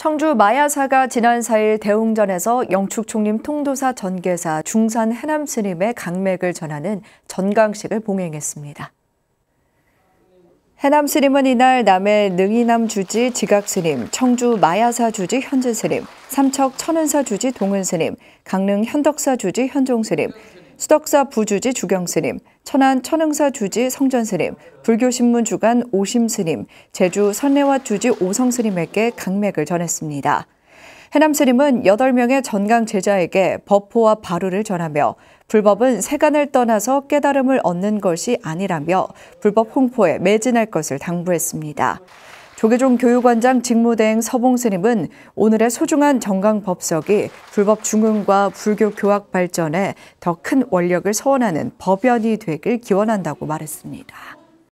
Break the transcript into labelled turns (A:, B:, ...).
A: 청주 마야사가 지난 4일 대웅전에서 영축 총림 통도사 전계사 중산 해남 스님의 강맥을 전하는 전강식을 봉행했습니다. 해남 스님은 이날 남해 능이남 주지 지각 스님, 청주 마야사 주지 현재 스님, 삼척 천은사 주지 동은 스님, 강릉 현덕사 주지 현종 스님, 수덕사 부주지 주경스님, 천안 천흥사 주지 성전스님, 불교신문 주간 오심스님, 제주 선례와 주지 오성스님에게 강맥을 전했습니다. 해남스님은 8명의 전강 제자에게 법호와 바루를 전하며 불법은 세간을 떠나서 깨달음을 얻는 것이 아니라며 불법 홍포에 매진할 것을 당부했습니다. 조계종 교육원장 직무대행 서봉 스님은 오늘의 소중한 정강법석이 불법 중흥과 불교 교학 발전에 더 큰 원력을 서원하는 법연이 되길 기원한다고 말했습니다.